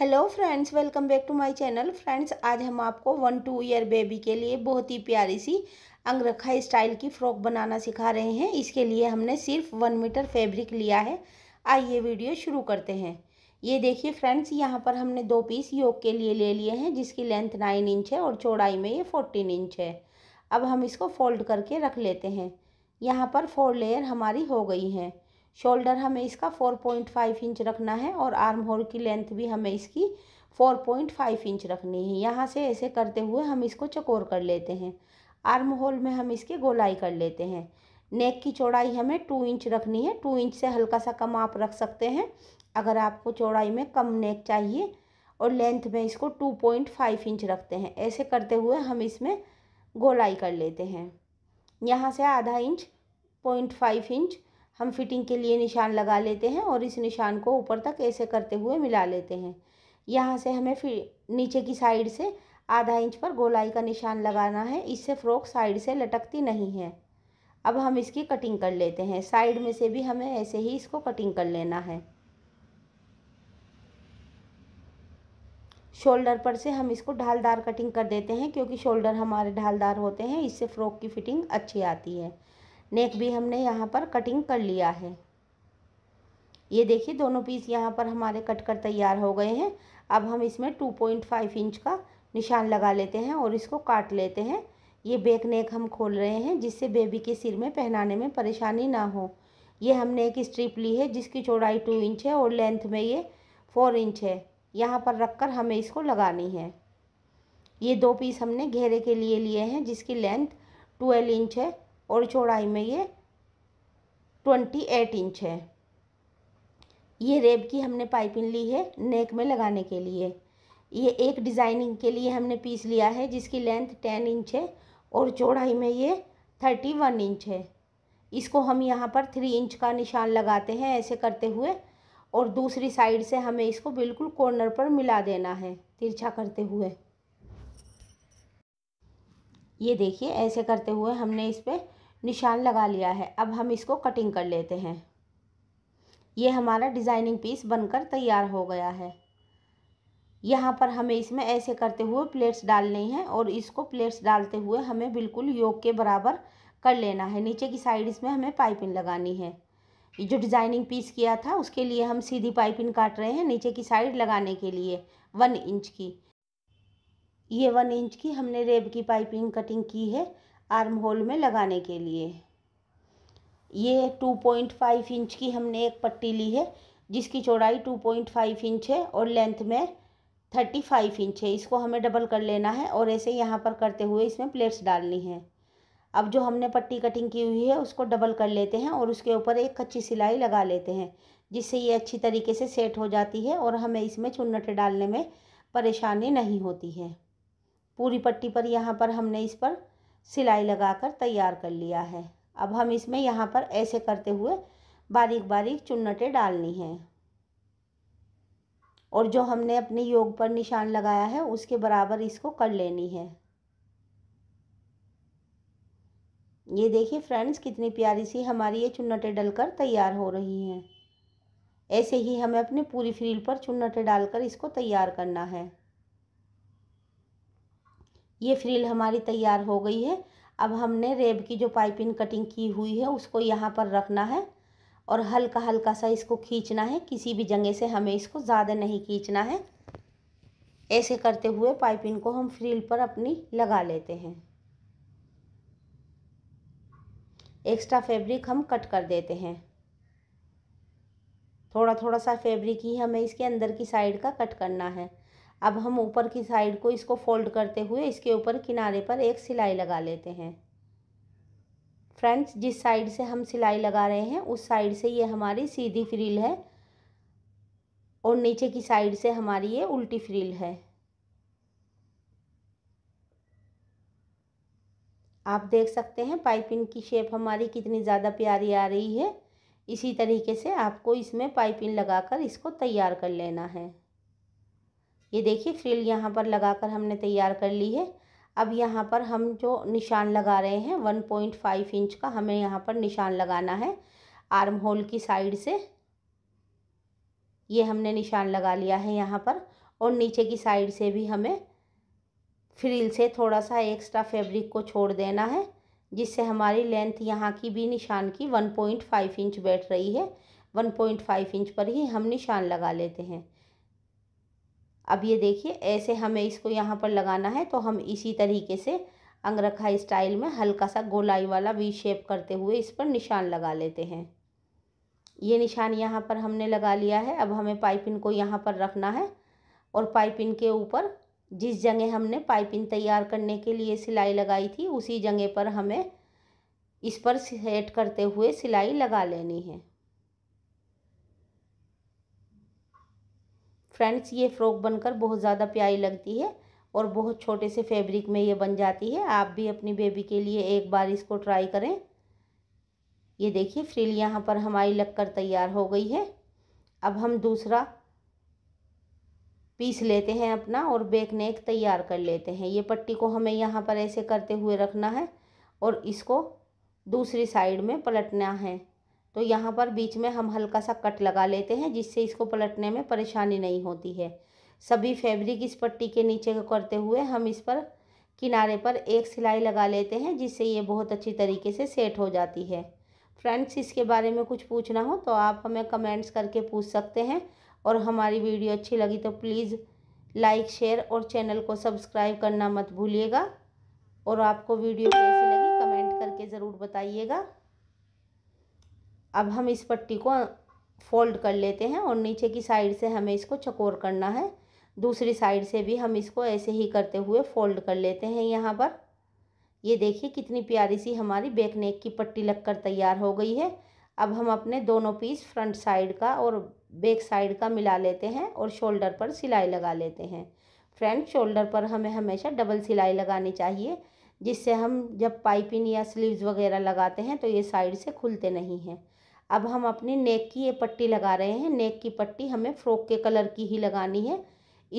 hello friends welcome back to my channel friends आज हम आपको वन टू ईयर बेबी के लिए बहुत ही प्यारी सी अंगरखा स्टाइल की फ्रॉक बनाना सिखा रहे हैं इसके लिए हमने सिर्फ वन मीटर फैब्रिक लिया है आइए वीडियो शुरू करते हैं ये देखिए फ्रेंड्स यहाँ पर हमने दो पीस योग के लिए ले लिए हैं जिसकी लेंथ नाइन इंच है और चौड़ाई में ये फोर्टीन इंच है अब हम इसको फोल्ड करके रख लेते हैं यहाँ पर फोर लेयर हमारी हो गई हैं शोल्डर हमें इसका फोर पॉइंट फाइव इंच रखना है और आर्म होल की लेंथ भी हमें इसकी फोर पॉइंट फाइव इंच रखनी है यहाँ से ऐसे करते हुए हम इसको चकोर कर लेते हैं आर्म होल में हम इसकी गोलाई कर लेते हैं नेक की चौड़ाई हमें टू इंच रखनी है टू इंच से हल्का सा कम आप रख सकते हैं अगर आपको चौड़ाई में कम नेक चाहिए और लेंथ में इसको टू पॉइंट फाइव इंच रखते हैं ऐसे करते हुए हम इसमें गोलाई कर लेते हैं यहाँ से आधा इंच पॉइंट फाइव इंच हम फिटिंग के लिए निशान लगा लेते हैं और इस निशान को ऊपर तक ऐसे करते हुए मिला लेते हैं यहाँ से हमें फिर नीचे की साइड से आधा इंच पर गोलाई का निशान लगाना है इससे फ्रॉक साइड से लटकती नहीं है अब हम इसकी कटिंग कर लेते हैं साइड में से भी हमें ऐसे ही इसको कटिंग कर लेना है शोल्डर पर से हम इसको ढालदार कटिंग कर देते हैं क्योंकि शोल्डर हमारे ढालदार होते हैं इससे फ़्रॉक की फिटिंग अच्छी आती है नेक भी हमने यहाँ पर कटिंग कर लिया है ये देखिए दोनों पीस यहाँ पर हमारे कट कर तैयार हो गए हैं अब हम इसमें टू पॉइंट फाइव इंच का निशान लगा लेते हैं और इसको काट लेते हैं ये बेक नेक हम खोल रहे हैं जिससे बेबी के सिर में पहनाने में परेशानी ना हो ये हमने एक स्ट्रिप ली है जिसकी चौड़ाई टू इंच है और लेंथ में ये फोर इंच है यहाँ पर रख कर हमें इसको लगानी है ये दो पीस हमने घेरे के लिए लिए हैं जिसकी लेंथ ट्वेल्व इंच है और चौड़ाई में ये ट्वेंटी एट इंच है ये रेब की हमने पाइपिंग ली है नेक में लगाने के लिए ये एक डिज़ाइनिंग के लिए हमने पीस लिया है जिसकी लेंथ टेन इंच है और चौड़ाई में ये थर्टी वन इंच है इसको हम यहाँ पर थ्री इंच का निशान लगाते हैं ऐसे करते हुए और दूसरी साइड से हमें इसको बिल्कुल कॉर्नर पर मिला देना है तिरछा करते हुए ये देखिए ऐसे करते हुए हमने इस पर निशान लगा लिया है अब हम इसको कटिंग कर लेते हैं ये हमारा डिज़ाइनिंग पीस बनकर तैयार हो गया है यहाँ पर हमें इसमें ऐसे करते हुए प्लेट्स डालनी हैं और इसको प्लेट्स डालते हुए हमें बिल्कुल योग के बराबर कर लेना है नीचे की साइड इसमें हमें पाइपिंग लगानी है जो डिज़ाइनिंग पीस किया था उसके लिए हम सीधी पाइपिंग काट रहे हैं नीचे की साइड लगाने के लिए वन इंच की ये वन इंच की हमने रेब की पाइपिंग कटिंग की है आर्म होल में लगाने के लिए ये 2.5 इंच की हमने एक पट्टी ली है जिसकी चौड़ाई 2.5 इंच है और लेंथ में 35 इंच है इसको हमें डबल कर लेना है और ऐसे यहाँ पर करते हुए इसमें प्लेट्स डालनी है अब जो हमने पट्टी कटिंग की हुई है उसको डबल कर लेते हैं और उसके ऊपर एक कच्ची सिलाई लगा लेते हैं जिससे ये अच्छी तरीके से सेट हो जाती है और हमें इसमें चुन्नटे डालने में परेशानी नहीं होती है पूरी पट्टी पर यहाँ पर हमने इस पर सिलाई लगाकर तैयार कर लिया है अब हम इसमें यहाँ पर ऐसे करते हुए बारीक बारीक चुन्नटें डालनी हैं और जो हमने अपने योग पर निशान लगाया है उसके बराबर इसको कर लेनी है ये देखिए फ्रेंड्स कितनी प्यारी सी हमारी ये चुन्नटें डलकर तैयार हो रही हैं ऐसे ही हमें अपनी पूरी फ्रील पर चुन्नटें डालकर इसको तैयार करना है ये फ्रिल हमारी तैयार हो गई है अब हमने रेब की जो पाइपिंग कटिंग की हुई है उसको यहाँ पर रखना है और हल्का हल्का सा इसको खींचना है किसी भी जगह से हमें इसको ज़्यादा नहीं खींचना है ऐसे करते हुए पाइपिंग को हम फ्रिल पर अपनी लगा लेते हैं एक्स्ट्रा फैब्रिक हम कट कर देते हैं थोड़ा थोड़ा सा फैब्रिक ही हमें इसके अंदर की साइड का कट करना है अब हम ऊपर की साइड को इसको फोल्ड करते हुए इसके ऊपर किनारे पर एक सिलाई लगा लेते हैं फ्रेंड्स जिस साइड से हम सिलाई लगा रहे हैं उस साइड से ये हमारी सीधी फ्रिल है और नीचे की साइड से हमारी ये उल्टी फ्रिल है आप देख सकते हैं पाइपिंग की शेप हमारी कितनी ज़्यादा प्यारी आ रही है इसी तरीके से आपको इसमें पाइपिंग लगाकर इसको तैयार कर लेना है ये देखिए फ्रिल यहाँ पर लगाकर हमने तैयार कर ली है अब यहाँ पर हम जो निशान लगा रहे हैं वन पॉइंट फाइव इंच का हमें यहाँ पर निशान लगाना है आर्म होल की साइड से ये हमने निशान लगा लिया है यहाँ पर और नीचे की साइड से भी हमें फ्रिल से थोड़ा सा एक्स्ट्रा फैब्रिक को छोड़ देना है जिससे हमारी लेंथ यहाँ की भी निशान की वन पॉइंट फाइव इंच बैठ रही है वन पॉइंट फाइव इंच पर ही हम निशान लगा लेते हैं अब ये देखिए ऐसे हमें इसको यहाँ पर लगाना है तो हम इसी तरीके से अंगरखा स्टाइल में हल्का सा गोलाई वाला वी शेप करते हुए इस पर निशान लगा लेते हैं ये निशान यहाँ पर हमने लगा लिया है अब हमें पाइपिन को यहाँ पर रखना है और पाइपिन के ऊपर जिस जगह हमने पाइपिंग तैयार करने के लिए सिलाई लगाई थी उसी जगह पर हमें इस पर सेट करते हुए सिलाई लगा लेनी है फ्रेंड्स ये फ्रॉक बनकर बहुत ज़्यादा प्यारी लगती है और बहुत छोटे से फैब्रिक में ये बन जाती है आप भी अपनी बेबी के लिए एक बार इसको ट्राई करें ये देखिए फ्रिल यहाँ पर हमारी लगकर तैयार हो गई है अब हम दूसरा पीस लेते हैं अपना और बेक नेक तैयार कर लेते हैं ये पट्टी को हमें यहाँ पर ऐसे करते हुए रखना है और इसको दूसरी साइड में पलटना है तो यहाँ पर बीच में हम हल्का सा कट लगा लेते हैं जिससे इसको पलटने में परेशानी नहीं होती है सभी फैब्रिक इस पट्टी के नीचे करते हुए हम इस पर किनारे पर एक सिलाई लगा लेते हैं जिससे ये बहुत अच्छी तरीके से सेट हो जाती है फ्रेंड्स इसके बारे में कुछ पूछना हो तो आप हमें कमेंट्स करके पूछ सकते हैं और हमारी वीडियो अच्छी लगी तो प्लीज़ लाइक शेयर और चैनल को सब्सक्राइब करना मत भूलिएगा और आपको वीडियो कैसी लगी कमेंट करके ज़रूर बताइएगा अब हम इस पट्टी को फोल्ड कर लेते हैं और नीचे की साइड से हमें इसको चकोर करना है दूसरी साइड से भी हम इसको ऐसे ही करते हुए फोल्ड कर लेते हैं यहाँ पर ये देखिए कितनी प्यारी सी हमारी बैक नेक की पट्टी लगकर तैयार हो गई है अब हम अपने दोनों पीस फ्रंट साइड का और बैक साइड का मिला लेते हैं और शोल्डर पर सिलाई लगा लेते हैं फ्रंट शोल्डर पर हमें हमेशा डबल सिलाई लगानी चाहिए जिससे हम जब पाइपिंग या स्लीव्स वगैरह लगाते हैं तो ये साइड से खुलते नहीं हैं अब हम अपने नेक की ये पट्टी लगा रहे हैं नेक की पट्टी हमें फ्रॉक के कलर की ही लगानी है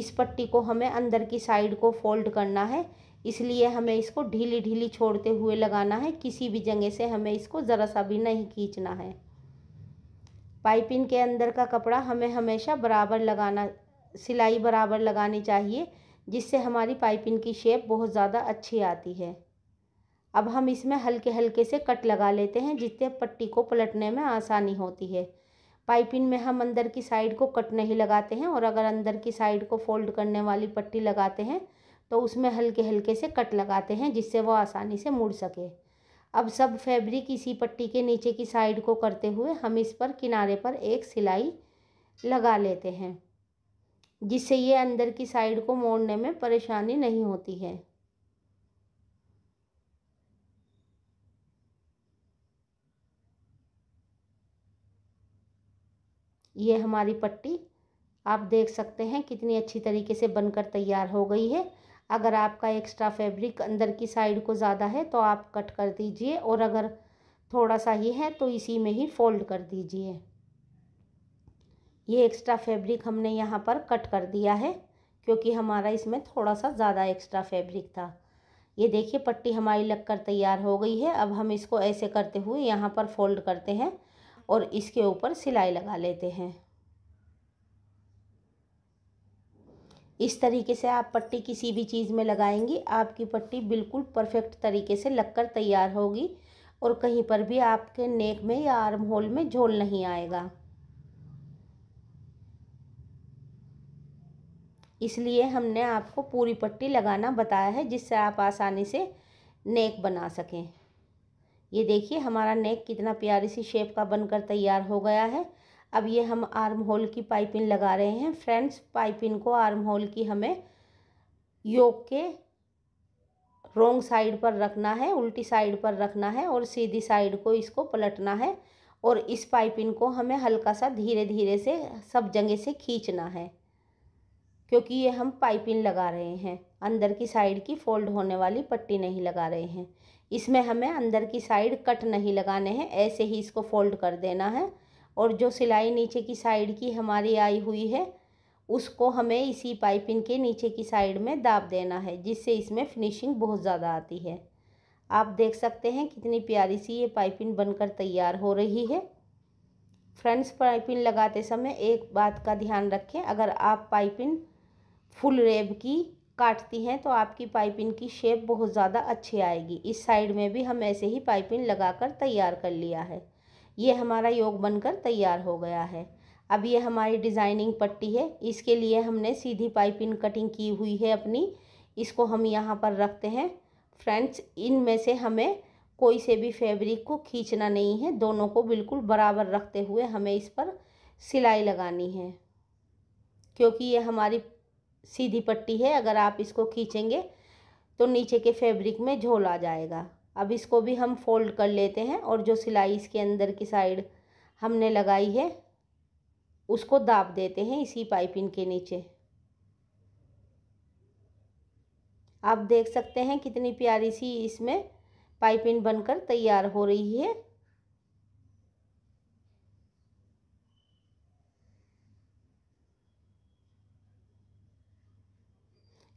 इस पट्टी को हमें अंदर की साइड को फोल्ड करना है इसलिए हमें इसको ढीली ढीली छोड़ते हुए लगाना है किसी भी जगह से हमें इसको ज़रा सा भी नहीं खींचना है पाइपिंग के अंदर का कपड़ा हमें हमेशा बराबर लगाना सिलाई बराबर लगानी चाहिए जिससे हमारी पाइपिंग की शेप बहुत ज़्यादा अच्छी आती है अब हम इसमें हल्के हल्के से कट लगा लेते हैं जिससे पट्टी को पलटने में आसानी होती है पाइपिंग में हम अंदर की साइड को कट नहीं लगाते हैं और अगर अंदर की साइड को फोल्ड करने वाली पट्टी लगाते हैं तो उसमें हल्के हल्के से कट लगाते हैं जिससे वो आसानी से मुड़ सके अब सब फैब्रिक इसी पट्टी के नीचे की साइड को करते हुए हम इस पर किनारे पर एक सिलाई लगा लेते हैं जिससे ये अंदर की साइड को मोड़ने में परेशानी नहीं होती है ये हमारी पट्टी आप देख सकते हैं कितनी अच्छी तरीके से बनकर तैयार हो गई है अगर आपका एक्स्ट्रा फैब्रिक अंदर की साइड को ज़्यादा है तो आप कट कर दीजिए और अगर थोड़ा सा ही है तो इसी में ही फोल्ड कर दीजिए ये एक्स्ट्रा फैब्रिक हमने यहाँ पर कट कर दिया है क्योंकि हमारा इसमें थोड़ा सा ज़्यादा एक्स्ट्रा फैब्रिक था ये देखिए पट्टी हमारी लग कर तैयार हो गई है अब हम इसको ऐसे करते हुए यहाँ पर फोल्ड करते हैं और इसके ऊपर सिलाई लगा लेते हैं इस तरीके से आप पट्टी किसी भी चीज़ में लगाएंगी आपकी पट्टी बिल्कुल परफेक्ट तरीके से लगकर तैयार होगी और कहीं पर भी आपके नेक में या आर्म होल में झोल नहीं आएगा इसलिए हमने आपको पूरी पट्टी लगाना बताया है जिससे आप आसानी से नेक बना सकें ये देखिए हमारा नेक कितना प्यारी सी शेप का बनकर तैयार हो गया है अब ये हम आर्म होल की पाइपिंग लगा रहे हैं फ्रेंड्स पाइपिंग को आर्म होल की हमें योग के रोंग साइड पर रखना है उल्टी साइड पर रखना है और सीधी साइड को इसको पलटना है और इस पाइपिंग को हमें हल्का सा धीरे धीरे से सब जगह से खींचना है क्योंकि ये हम पाइपिंग लगा रहे हैं अंदर की साइड की फोल्ड होने वाली पट्टी नहीं लगा रहे हैं इसमें हमें अंदर की साइड कट नहीं लगाने हैं ऐसे ही इसको फोल्ड कर देना है और जो सिलाई नीचे की साइड की हमारी आई हुई है उसको हमें इसी पाइपिंग के नीचे की साइड में दाब देना है जिससे इसमें फिनिशिंग बहुत ज़्यादा आती है आप देख सकते हैं कितनी प्यारी सी ये पाइपिंग बनकर तैयार हो रही है फ्रेंड्स पाइपिंग लगाते समय एक बात का ध्यान रखें अगर आप पाइपिंग फुल रेब की काटती हैं तो आपकी पाइपिंग की शेप बहुत ज़्यादा अच्छी आएगी इस साइड में भी हम ऐसे ही पाइपिंग लगाकर तैयार कर लिया है ये हमारा योग बनकर तैयार हो गया है अब ये हमारी डिज़ाइनिंग पट्टी है इसके लिए हमने सीधी पाइपिंग कटिंग की हुई है अपनी इसको हम यहाँ पर रखते हैं फ्रेंड्स इनमें से हमें कोई से भी फैब्रिक को खींचना नहीं है दोनों को बिल्कुल बराबर रखते हुए हमें इस पर सिलाई लगानी है क्योंकि ये हमारी सीधी पट्टी है अगर आप इसको खींचेंगे तो नीचे के फैब्रिक में झोल आ जाएगा अब इसको भी हम फोल्ड कर लेते हैं और जो सिलाई इसके अंदर की साइड हमने लगाई है उसको दाब देते हैं इसी पाइपिंग के नीचे आप देख सकते हैं कितनी प्यारी सी इसमें पाइपिंग बनकर तैयार हो रही है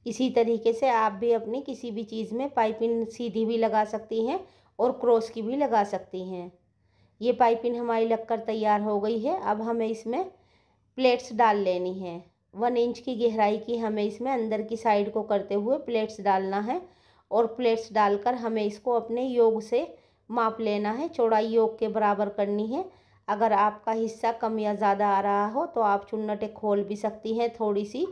इसी तरीके से आप भी अपनी किसी भी चीज़ में पाइपिंग सीधी भी लगा सकती हैं और क्रॉस की भी लगा सकती हैं ये पाइपिंग हमारी लगकर तैयार हो गई है अब हमें इसमें प्लेट्स डाल लेनी है वन इंच की गहराई की हमें इसमें अंदर की साइड को करते हुए प्लेट्स डालना है और प्लेट्स डालकर हमें इसको अपने योग से माप लेना है चौड़ाई योग के बराबर करनी है अगर आपका हिस्सा कम या ज़्यादा आ रहा हो तो आप चुन्नटें खोल भी सकती हैं थोड़ी सी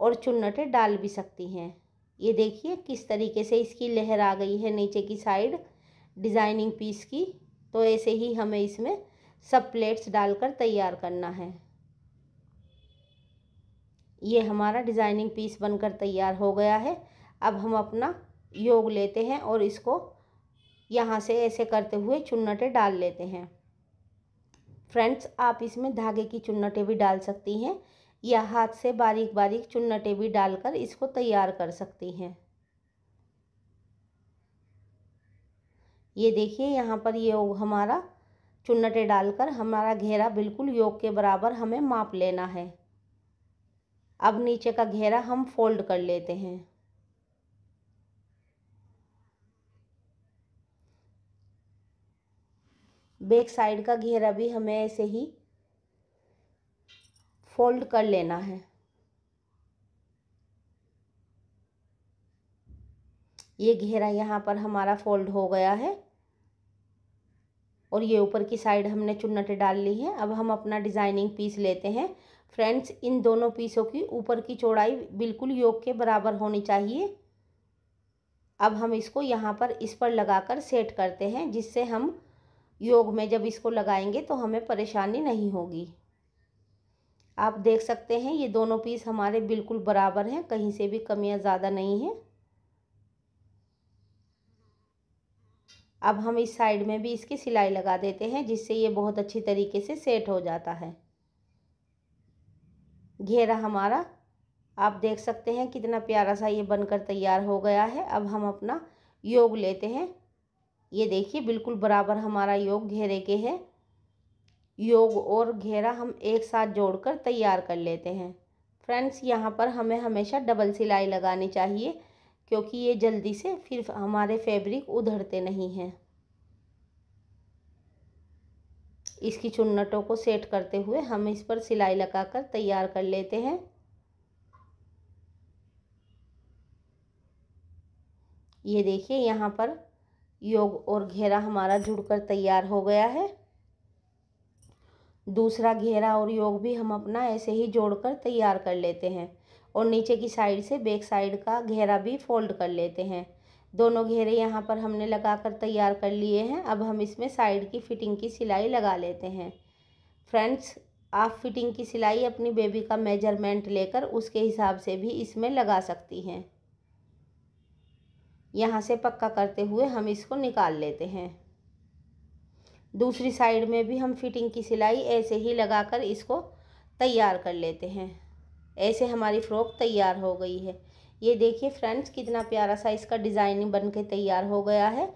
और चुन्नटें डाल भी सकती हैं ये देखिए किस तरीके से इसकी लहर आ गई है नीचे की साइड डिज़ाइनिंग पीस की तो ऐसे ही हमें इसमें सब प्लेट्स डालकर तैयार करना है ये हमारा डिज़ाइनिंग पीस बनकर तैयार हो गया है अब हम अपना योग लेते हैं और इसको यहाँ से ऐसे करते हुए चुन्नटे डाल लेते हैं फ्रेंड्स आप इसमें धागे की चुन्नटे भी डाल सकती हैं या हाथ से बारीक बारीक चुन्नटे भी डालकर इसको तैयार कर सकती हैं ये देखिए यहाँ पर ये योग हमारा चुन्नटे डालकर हमारा घेरा बिल्कुल योग के बराबर हमें माप लेना है अब नीचे का घेरा हम फोल्ड कर लेते हैं बैक साइड का घेरा भी हमें ऐसे ही फोल्ड कर लेना है ये घेरा यहाँ पर हमारा फोल्ड हो गया है और ये ऊपर की साइड हमने चुन्नटें डाल ली हैं अब हम अपना डिज़ाइनिंग पीस लेते हैं फ्रेंड्स इन दोनों पीसों की ऊपर की चौड़ाई बिल्कुल योग के बराबर होनी चाहिए अब हम इसको यहाँ पर इस पर लगाकर सेट करते हैं जिससे हम योग में जब इसको लगाएंगे तो हमें परेशानी नहीं होगी आप देख सकते हैं ये दोनों पीस हमारे बिल्कुल बराबर हैं कहीं से भी कमियां ज़्यादा नहीं हैं अब हम इस साइड में भी इसकी सिलाई लगा देते हैं जिससे ये बहुत अच्छी तरीके से सेट हो जाता है घेरा हमारा आप देख सकते हैं कितना प्यारा सा ये बनकर तैयार हो गया है अब हम अपना योग लेते हैं ये देखिए बिल्कुल बराबर हमारा योग घेरे के है योग और घेरा हम एक साथ जोड़कर तैयार कर लेते हैं फ्रेंड्स यहाँ पर हमें हमेशा डबल सिलाई लगानी चाहिए क्योंकि ये जल्दी से फिर हमारे फैब्रिक उधड़ते नहीं हैं इसकी चुन्नटों को सेट करते हुए हम इस पर सिलाई लगाकर तैयार कर लेते हैं ये देखिए यहाँ पर योग और घेरा हमारा जुड़कर तैयार हो गया है दूसरा घेरा और योग भी हम अपना ऐसे ही जोड़कर तैयार कर लेते हैं और नीचे की साइड से बैक साइड का घेरा भी फोल्ड कर लेते हैं दोनों घेरे यहाँ पर हमने लगाकर तैयार कर लिए हैं अब हम इसमें साइड की फ़िटिंग की सिलाई लगा लेते हैं फ्रेंड्स आप फिटिंग की सिलाई अपनी बेबी का मेजरमेंट लेकर उसके हिसाब से भी इसमें लगा सकती हैं यहाँ से पक्का करते हुए हम इसको निकाल लेते हैं दूसरी साइड में भी हम फिटिंग की सिलाई ऐसे ही लगाकर इसको तैयार कर लेते हैं ऐसे हमारी फ़्रॉक तैयार हो गई है ये देखिए फ्रेंड्स कितना प्यारा सा इसका डिज़ाइन बन के तैयार हो गया है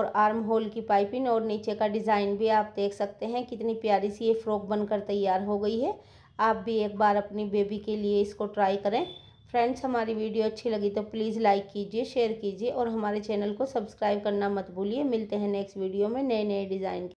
और आर्म होल की पाइपिंग और नीचे का डिज़ाइन भी आप देख सकते हैं कितनी प्यारी सी ये फ़्रॉक बनकर तैयार हो गई है आप भी एक बार अपनी बेबी के लिए इसको ट्राई करें फ्रेंड्स हमारी वीडियो अच्छी लगी तो प्लीज़ लाइक कीजिए शेयर कीजिए और हमारे चैनल को सब्सक्राइब करना मत भूलिए मिलते हैं नेक्स्ट वीडियो में नए नए डिज़ाइन